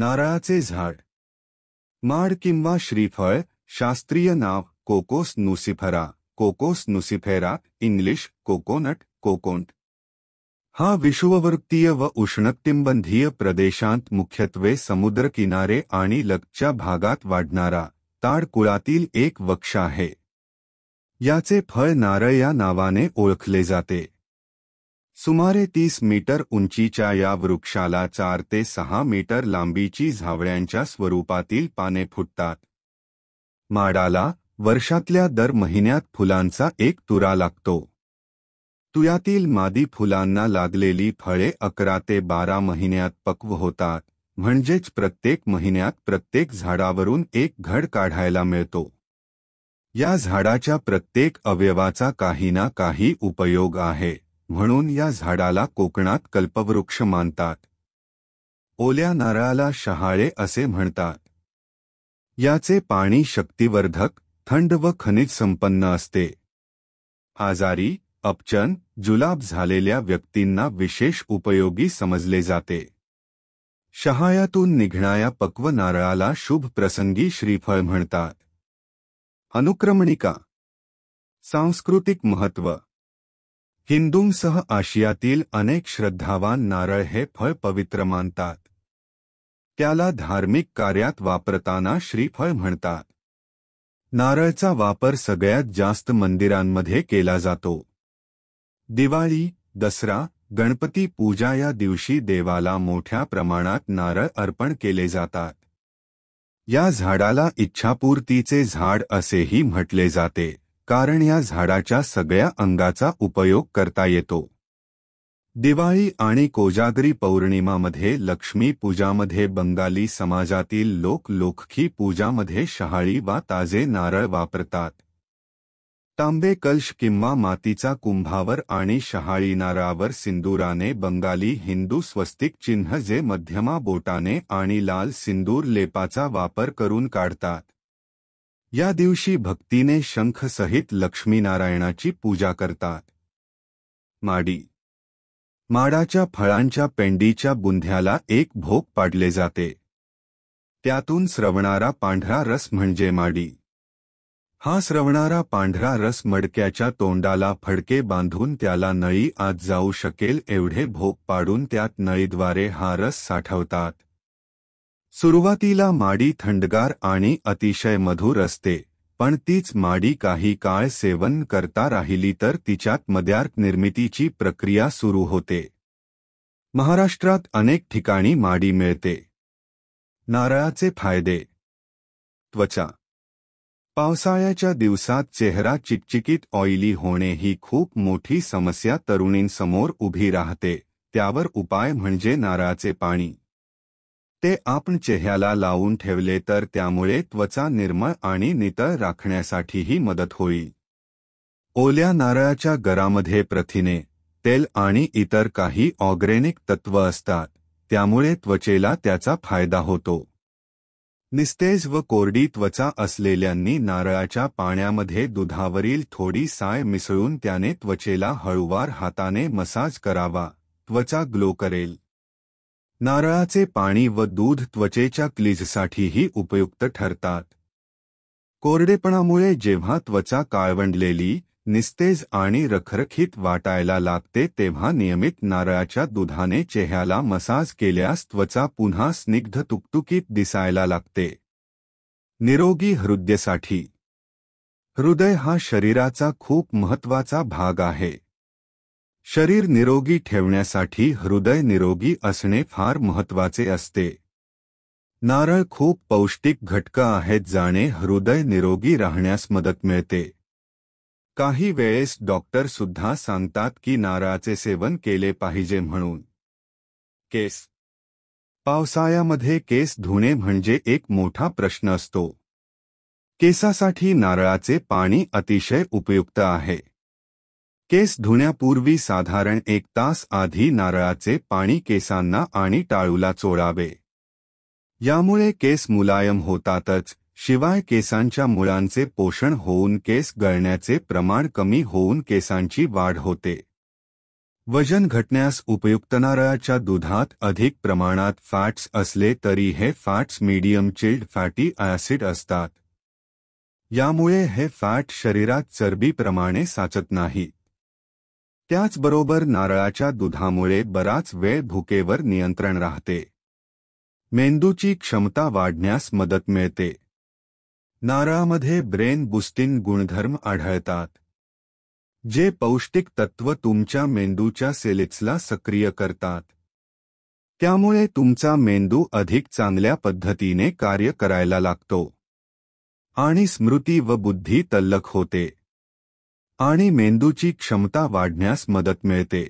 नाराचे झाड माड कि श्रीफळ शास्त्रीय नाव कोकोस नुसिफरा कोकोस नुसिफेरा इंग्लिश कोकोनट कोकोंट हा विषुवृत्तीय व उष्णकटिंबंधीय प्रदेशांत मुख्यत्वे समुद्रकिनारे आणि लगच्या भागात वाढणारा ताडकुळातील एक वक्ष आहे याचे फळ नारळ या नावाने ओळखले जाते सुमारे तीस मीटर उंचीच्या या वृक्षाला चार ते सहा मीटर लांबीची झावळ्यांच्या स्वरूपातील पाने फुटतात माडाला वर्षातल्या दर महिन्यात फुलांचा एक तुरा लागतो तुयातील मादी फुलांना लागलेली फळे अकरा ते बारा महिन्यात पक्व होतात म्हणजेच प्रत्येक महिन्यात प्रत्येक झाडावरून एक घड काढायला मिळतो या झाडाच्या प्रत्येक अवयवाचा काही ना काही उपयोग आहे म्हणून या झाडाला कोकणात कल्पवृक्ष मानतात ओल्या नारळाला शहाळे असे म्हणतात याचे पाणी शक्तिवर्धक थंड व खनिज संपन्न असते आजारी अपचन जुलाब झालेल्या व्यक्तींना विशेष उपयोगी समजले जाते शहायातून निघणाऱ्या पक्व नारळाला शुभ प्रसंगी श्रीफळ म्हणतात अनुक्रमणिका सांस्कृतिक महत्त्व हिंदूंसह आशियातील अनेक श्रद्धावान नारळ हे फळ पवित्र मानतात त्याला धार्मिक कार्यात वापरताना श्रीफळ म्हणतात नारळचा वापर सगळ्यात जास्त मंदिरांमध्ये केला जातो दिवाळी दसरा गणपती पूजा या दिवशी देवाला मोठ्या प्रमाणात नारळ अर्पण केले जातात या झाडाला इच्छापूर्तीचे झाड असेही म्हटले जाते कारण या झाडाच्या सगळ्या अंगाचा उपयोग करता येतो दिवाळी आणि कोजागरी पौर्णिमामध्ये लक्ष्मी पूजामध्ये बंगाली समाजातील लोक लोकखी पूजामध्ये शहाळी वा ताजे नारळ वापरतात तांबे कलश किंवा मातीचा कुंभावर आणि शहाळी नारळावर सिंदूराने बंगाली हिंदू स्वस्तिक चिन्ह जे मध्यमा बोटाने आणि लाल सिंदूर लेपाचा वापर करून काढतात या दिवशी भक्तीने शंखसहित लक्ष्मीनारायणाची पूजा करतात माडी माडाच्या फळांच्या पेंडीच्या बुंध्याला एक भोग पाडले जाते त्यातून स्रवणारा पांढरा रस म्हणजे माडी हा स्रवणारा पांढरा रस मडक्याच्या तोंडाला फडके बांधून त्याला नळी आत जाऊ शकेल एवढे भोग पाडून त्यात नळीद्वारे हा रस साठवतात सुरुवातीला माडी थंडगार आणि अतिशय मधुर असते पण तीच माडी काही काळ सेवन करता राहिली तर तिच्यात मद्यार्क निर्मितीची प्रक्रिया सुरू होते महाराष्ट्रात अनेक ठिकाणी माडी मिळते नारळाचे फायदे त्वचा पावसाळ्याच्या दिवसात चेहरा चिकचिकीत ऑइली होणे ही खूप मोठी समस्या तरुणींसमोर उभी राहते त्यावर उपाय म्हणजे नारळाचे पाणी ते आपण चेहऱ्याला लावून ठेवले तर त्यामुळे त्वचा निर्मळ आणि नितळ राखण्यासाठीही मदत होईल ओल्या नारळाच्या गरामध्ये प्रथिने तेल आणि इतर काही ऑर्गेनिक तत्व असतात त्यामुळे त्वचेला त्याचा फायदा होतो निस्तेज व कोरडी त्वचा असलेल्यांनी नारळाच्या पाण्यामध्ये दुधावरील थोडी साय मिसळून त्याने त्वचेला हळूवार हाताने मसाज करावा त्वचा ग्लो करेल नारळाचे पाणी व दूध त्वचेच्या क्लीजसाठीही उपयुक्त ठरतात कोरडेपणामुळे जेव्हा त्वचा काळवंडलेली निस्तेज आणि रखरखीत वाटायला लागते तेव्हा नियमित नारळाच्या दुधाने चेहऱ्याला मसाज केल्यास त्वचा पुन्हा स्निग्ध तुकतुकीत दिसायला लागते निरोगी हृदयासाठी हृदय हा शरीराचा खूप महत्वाचा भाग आहे शरीर निरोगी ठेवण्यासाठी हृदय निरोगी असणे फार महत्वाचे असते नारळ खूप पौष्टिक घटकं आहेत जाणे हृदय निरोगी राहण्यास मदत मिळते काही वेळेस डॉक्टर सुद्धा सांगतात की नारळाचे सेवन केले पाहिजे म्हणून केस पावसाळ्यामध्ये केस धुणे म्हणजे एक मोठा प्रश्न असतो केसासाठी नारळाचे पाणी अतिशय उपयुक्त आहे केस धुण्यापूर्वी साधारण एक तास आधी नारळाचे पाणी केसांना आणि टाळूला चोळावे यामुळे केस मुलायम होतातच शिवाय केसांच्या मुळांचे पोषण होऊन केस गळण्याचे प्रमाण कमी होऊन केसांची वाढ होते वजन घटण्यास उपयुक्त नारळाच्या दुधात अधिक प्रमाणात फॅट्स असले तरी हे फॅट्स मीडियम चिल्ड फॅटी ऍसिड असतात यामुळे हे फॅट शरीरात चरबीप्रमाणे साचत नाही त्याचबरोबर नारळाच्या दुधामुळे बराच वेळ भुकेवर नियंत्रण राहते मेंदूची क्षमता वाढण्यास मदत मिळते नारळामध्ये ब्रेन बुस्टिंग गुणधर्म आढळतात जे पौष्टिक तत्व तुमच्या मेंदूच्या सेलेक्सला सक्रिय करतात त्यामुळे तुमचा मेंदू अधिक चांगल्या पद्धतीने कार्य करायला लागतो आणि स्मृती व बुद्धी तल्लक होते आणि मेंदूची क्षमता वाढण्यास मदत मिळते